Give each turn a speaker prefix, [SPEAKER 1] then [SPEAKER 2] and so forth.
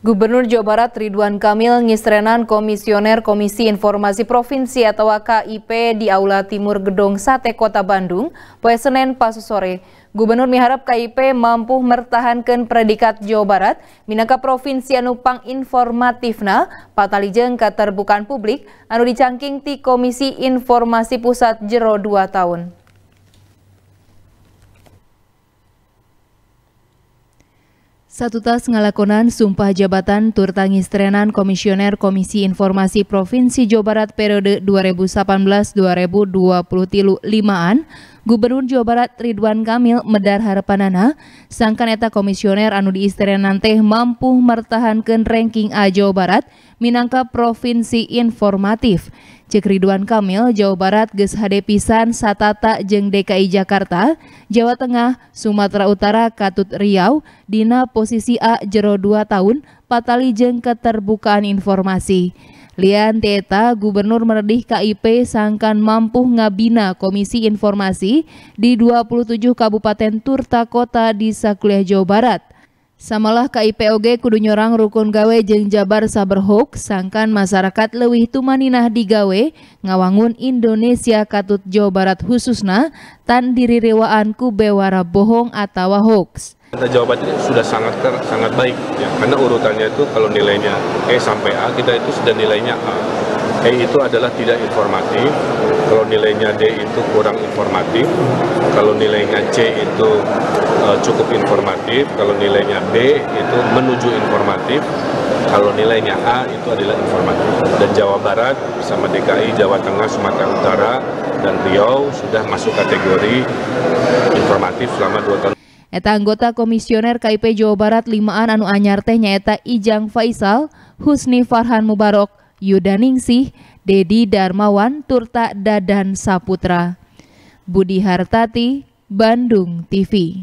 [SPEAKER 1] Gubernur Jawa Barat Ridwan Kamil ngisrenan Komisioner Komisi Informasi Provinsi atau KIP di Aula Timur Gedung Sate Kota Bandung, poe Senin pasu sore. Gubernur miharap KIP mampu mertahankan predikat Jawa Barat, minangka provinsi anu pang informatifna, patalijeng keterbukaan publik, anu dicangking ti Komisi Informasi Pusat jero 2 tahun. Satu tas ngalakonan sumpah jabatan tangis Trenan Komisioner Komisi Informasi Provinsi Jawa Barat periode 2018-2020 tilu limaan, Gubernur Jawa Barat Ridwan Kamil medar harapanana, sangkan eta komisioner anu di diistrenan teh mampu mertahankan ranking A Jawa Barat minangka provinsi informatif. Cek Ridwan Kamil, Jawa Barat Ges hade pisan satata jeng DKI Jakarta, Jawa Tengah, Sumatera Utara Katut Riau dina posisi A jero 2 tahun patali jeng keterbukaan informasi. Lian Teta, Gubernur Merdih KIP sangkan mampu ngabina Komisi Informasi di 27 Kabupaten Turta Kota di Sakuliah Jawa Barat. Samalah KIPOG kudu nyorang rukun gawe jeng Jabar Saberhok sangkan masyarakat lewih tumaninah digawe ngawangun Indonesia katut Jawa Barat khususna tan diri rewaan bewara bohong atau hoax.
[SPEAKER 2] Kita jawabannya sudah sangat sangat baik ya karena urutannya itu kalau nilainya E sampai A kita itu sudah nilainya A E itu adalah tidak informatif, kalau nilainya D itu kurang informatif, kalau nilainya C itu uh, cukup informatif, kalau nilainya B itu menuju informatif, kalau nilainya A itu adalah informatif. Dan Jawa Barat bersama DKI, Jawa Tengah, Sumatera Utara, dan Riau sudah masuk kategori informatif selama dua tahun.
[SPEAKER 1] Eta anggota komisioner KIP Jawa Barat limaan anu anyar teh nyaeta Ijang Faisal, Husni Farhan Mubarok, Yuda Ningsih, Dedi Darmawan, Turta Dadan Saputra. Budi Hartati, Bandung TV.